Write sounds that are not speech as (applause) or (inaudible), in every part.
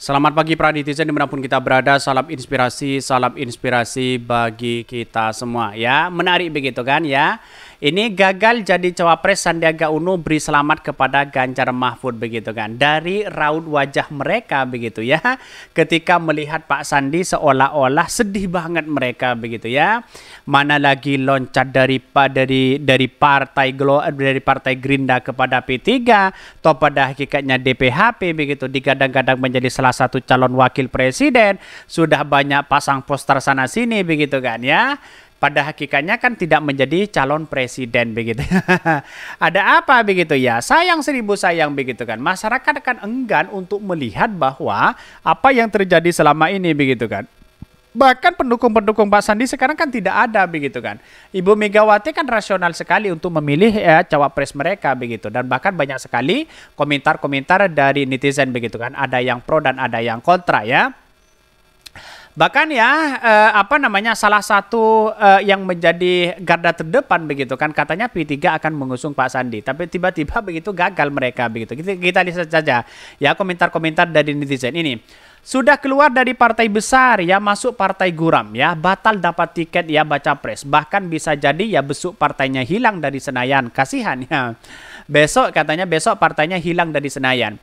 Selamat pagi para netizen dimanapun kita berada, salam inspirasi, salam inspirasi bagi kita semua ya. Menarik begitu kan ya. Ini gagal jadi cawapres Sandiaga Uno beri selamat kepada Ganjar Mahfud begitu kan. Dari raut wajah mereka begitu ya. Ketika melihat Pak Sandi seolah-olah sedih banget mereka begitu ya. Mana lagi loncat dari dari dari partai Glo, dari partai Gerinda kepada P3 atau pada hakikatnya DPHP begitu digadang-gadang menjadi salah satu calon wakil presiden. Sudah banyak pasang poster sana sini begitu kan ya pada hakikatnya kan tidak menjadi calon presiden begitu. (laughs) Ada apa begitu ya? Sayang seribu sayang begitu kan. Masyarakat akan enggan untuk melihat bahwa apa yang terjadi selama ini begitu kan. Bahkan pendukung-pendukung Pak Sandi sekarang kan tidak ada begitu kan. Ibu Megawati kan rasional sekali untuk memilih ya cawapres mereka begitu dan bahkan banyak sekali komentar-komentar dari netizen begitu kan. Ada yang pro dan ada yang kontra ya. Bahkan ya eh, apa namanya salah satu eh, yang menjadi garda terdepan begitu kan katanya P3 akan mengusung Pak Sandi, tapi tiba-tiba (laughs) begitu gagal mereka begitu. Kita, kita lihat saja ya komentar-komentar dari netizen ini. Sudah keluar dari partai besar ya masuk partai guram ya batal dapat tiket ya baca pres bahkan bisa jadi ya besok partainya hilang dari Senayan kasihan ya besok katanya besok partainya hilang dari Senayan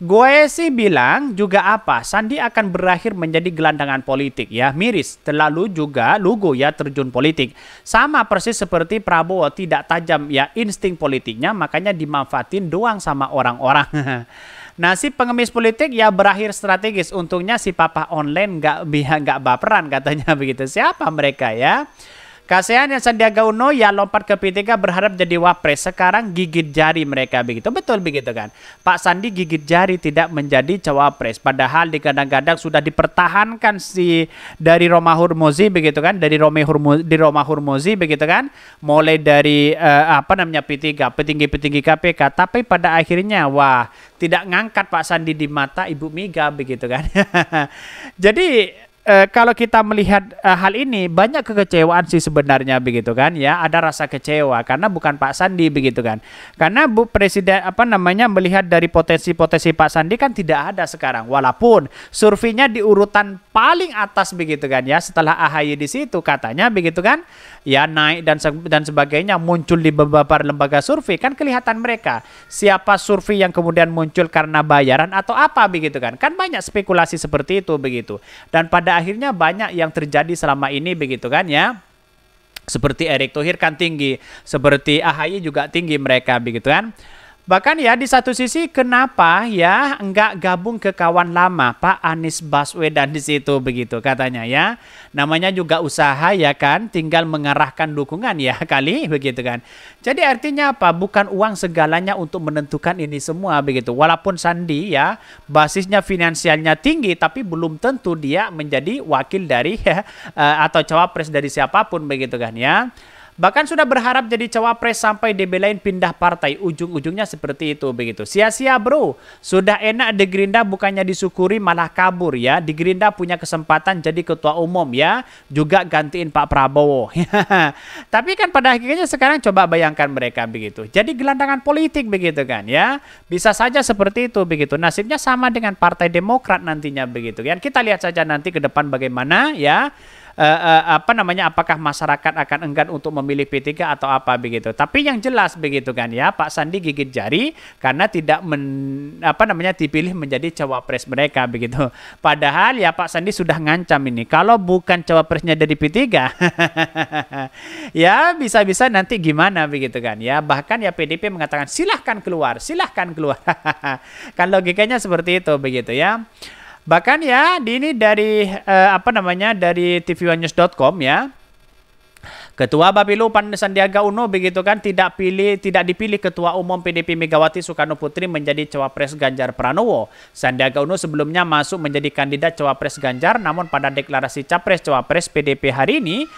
Gue sih bilang juga apa, Sandi akan berakhir menjadi gelandangan politik ya, miris. Terlalu juga lugu ya terjun politik. Sama persis seperti Prabowo tidak tajam ya insting politiknya, makanya dimanfaatin doang sama orang-orang. (laughs) Nasib pengemis politik ya berakhir strategis. Untungnya si papa online nggak nggak baperan katanya (laughs) begitu. Siapa mereka ya? Kasihan yang Sandiaga Uno ya lompat ke P3 berharap jadi wapres. Sekarang gigit jari mereka begitu. Betul begitu kan? Pak Sandi gigit jari tidak menjadi cawapres. Padahal di kadang-kadang sudah dipertahankan si dari Roma Hurmuzi begitu kan? Dari Roma di Roma Hurmuzi begitu kan? Mulai dari eh, apa namanya P3, petinggi-petinggi KPK. Tapi pada akhirnya wah tidak ngangkat Pak Sandi di mata Ibu Mega begitu kan? (laughs) jadi e, kalau kita melihat e, hal ini banyak kekecewaan sih sebenarnya begitu kan ya ada rasa kecewa karena bukan Pak Sandi begitu kan karena Bu Presiden apa namanya melihat dari potensi-potensi Pak Sandi kan tidak ada sekarang walaupun surveinya di urutan paling atas begitu kan ya setelah AHY di situ katanya begitu kan ya naik dan dan sebagainya muncul di beberapa lembaga survei kan kelihatan mereka siapa survei yang kemudian muncul karena bayaran atau apa begitu kan kan banyak spekulasi seperti itu begitu dan pada pada akhirnya banyak yang terjadi selama ini begitu kan ya. Seperti Erick Thohir kan tinggi, seperti AHY juga tinggi mereka begitu kan. Bahkan ya di satu sisi kenapa ya enggak gabung ke kawan lama Pak Anies Baswedan di situ begitu katanya ya. Namanya juga usaha ya kan tinggal mengarahkan dukungan ya (laughs) kali begitu kan. Jadi artinya apa? Bukan uang segalanya untuk menentukan ini semua begitu. Walaupun Sandi ya basisnya finansialnya tinggi tapi belum tentu dia menjadi wakil dari (laughs) eh, atau cawapres dari siapapun begitu kan ya. Bahkan sudah berharap jadi cawapres sampai dibelain pindah partai. Ujung-ujungnya seperti itu begitu. Sia-sia bro. Sudah enak di Gerinda bukannya disyukuri malah kabur ya. Di Gerinda punya kesempatan jadi ketua umum ya. Juga gantiin Pak Prabowo. (laughs) Tapi kan pada akhirnya sekarang coba bayangkan mereka begitu. Jadi gelandangan politik begitu kan ya. Bisa saja seperti itu begitu. Nasibnya sama dengan Partai Demokrat nantinya begitu kan. Kita lihat saja nanti ke depan bagaimana ya uh, apa namanya apakah masyarakat akan enggan untuk memilih P3 atau apa begitu. Tapi yang jelas begitu kan ya Pak Sandi gigit jari karena tidak men, apa namanya dipilih menjadi cawapres mereka begitu. (laughs) Padahal ya Pak Sandi sudah ngancam ini kalau bukan cawapresnya dari P3 (laughs) ya bisa-bisa nanti gimana begitu kan ya. Bahkan ya PDP mengatakan silahkan keluar, silahkan keluar. (laughs) kan logikanya seperti itu begitu ya. Bahkan ya, di ini dari eh, apa namanya dari tv ya. Ketua Bapilu Pan Sandiaga Uno begitu kan tidak pilih tidak dipilih Ketua Umum PDP Megawati Soekarno Putri menjadi cawapres Ganjar Pranowo. Sandiaga Uno sebelumnya masuk menjadi kandidat cawapres Ganjar, namun pada deklarasi capres cawapres PDP hari ini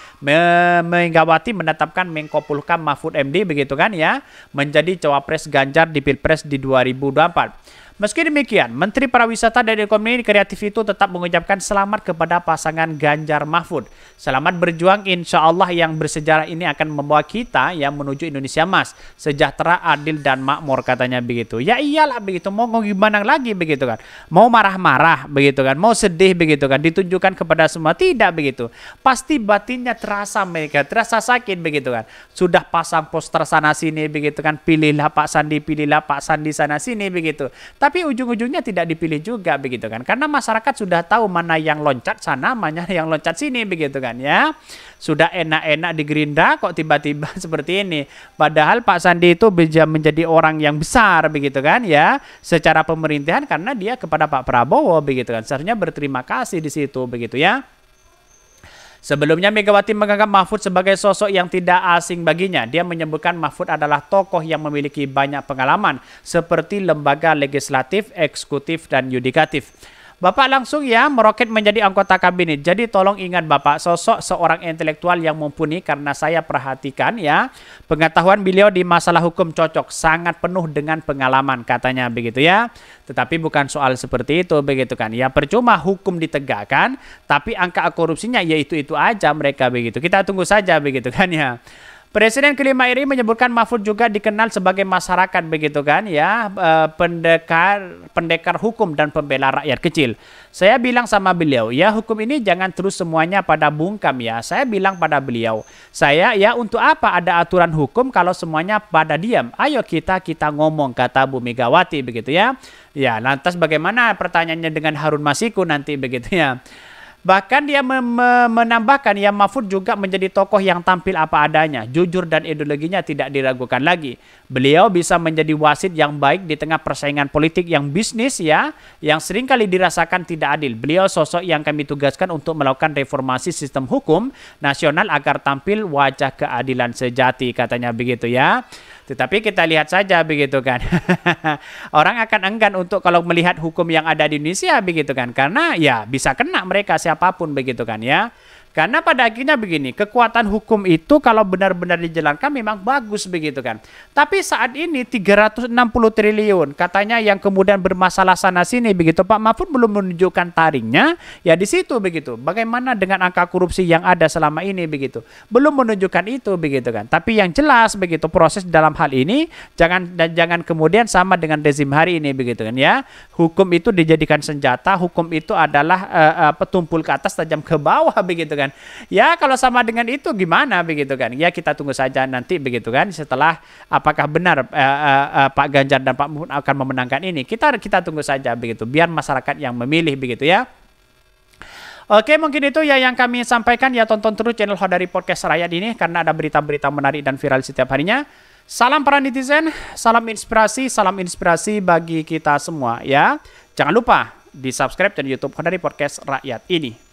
Megawati menetapkan Menko Polhukam Mahfud MD begitu kan ya menjadi cawapres Ganjar di Pilpres di 2024. Meski demikian, Menteri Pariwisata dan Ekonomi Kreatif itu tetap mengucapkan selamat kepada pasangan Ganjar Mahfud. Selamat berjuang, insya Allah yang bersejarah ini akan membawa kita yang menuju Indonesia Mas. Sejahtera, adil, dan makmur katanya begitu. Ya iyalah begitu, mau gimana lagi begitu kan. Mau marah-marah begitu kan, mau sedih begitu kan, ditunjukkan kepada semua. Tidak begitu. Pasti batinnya terasa mereka, terasa sakit begitu kan. Sudah pasang poster sana-sini begitu kan, pilihlah Pak Sandi, pilihlah Pak Sandi sana-sini begitu. Tapi tapi ujung-ujungnya tidak dipilih juga begitu kan. Karena masyarakat sudah tahu mana yang loncat sana, mana (laughs) yang loncat sini begitu kan ya. Sudah enak-enak di gerinda, kok tiba-tiba (laughs) seperti ini. Padahal Pak Sandi itu bisa menjadi orang yang besar begitu kan ya secara pemerintahan karena dia kepada Pak Prabowo begitu kan. Seharusnya berterima kasih di situ begitu ya. Sebelumnya Megawati menganggap Mahfud sebagai sosok yang tidak asing baginya. Dia menyebutkan Mahfud adalah tokoh yang memiliki banyak pengalaman seperti lembaga legislatif, eksekutif, dan yudikatif. Bapak langsung ya meroket menjadi anggota kabinet. Jadi tolong ingat Bapak, sosok seorang intelektual yang mumpuni karena saya perhatikan ya, pengetahuan beliau di masalah hukum cocok, sangat penuh dengan pengalaman katanya begitu ya. Tetapi bukan soal seperti itu begitu kan. Ya percuma hukum ditegakkan, tapi angka korupsinya yaitu itu aja mereka begitu. Kita tunggu saja begitu kan ya. Presiden kelima ini menyebutkan Mahfud juga dikenal sebagai masyarakat begitu kan ya eh, pendekar pendekar hukum dan pembela rakyat kecil. Saya bilang sama beliau, ya hukum ini jangan terus semuanya pada bungkam ya. Saya bilang pada beliau, saya ya untuk apa ada aturan hukum kalau semuanya pada diam? Ayo kita kita ngomong kata Bu Megawati begitu ya. Ya, lantas bagaimana pertanyaannya dengan Harun Masiku nanti begitu ya. Bahkan dia menambahkan yang Mahfud juga menjadi tokoh yang tampil apa adanya, jujur dan ideologinya tidak diragukan lagi. Beliau bisa menjadi wasit yang baik di tengah persaingan politik yang bisnis ya, yang seringkali dirasakan tidak adil. Beliau sosok yang kami tugaskan untuk melakukan reformasi sistem hukum nasional agar tampil wajah keadilan sejati katanya begitu ya. Tetapi kita lihat saja begitu kan. (laughs) Orang akan enggan untuk kalau melihat hukum yang ada di Indonesia begitu kan. Karena ya bisa kena mereka siapapun begitu kan ya. Karena pada akhirnya begini, kekuatan hukum itu kalau benar-benar dijalankan memang bagus begitu kan. Tapi saat ini 360 triliun katanya yang kemudian bermasalah sana sini begitu Pak Mahfud belum menunjukkan taringnya ya di situ begitu. Bagaimana dengan angka korupsi yang ada selama ini begitu. Belum menunjukkan itu begitu kan. Tapi yang jelas begitu proses dalam hal ini jangan dan jangan kemudian sama dengan rezim hari ini begitu kan ya. Hukum itu dijadikan senjata, hukum itu adalah uh, uh, petumpul ke atas tajam ke bawah begitu kan kan. Ya kalau sama dengan itu gimana begitu kan. Ya kita tunggu saja nanti begitu kan setelah apakah benar eh, eh, eh, Pak Ganjar dan Pak Mahfud akan memenangkan ini. Kita kita tunggu saja begitu biar masyarakat yang memilih begitu ya. Oke, mungkin itu ya yang kami sampaikan. Ya, tonton terus channel Hodari Podcast Rakyat ini karena ada berita-berita menarik dan viral setiap harinya. Salam para netizen, salam inspirasi, salam inspirasi bagi kita semua ya. Jangan lupa di subscribe dan YouTube Hodari Podcast Rakyat ini.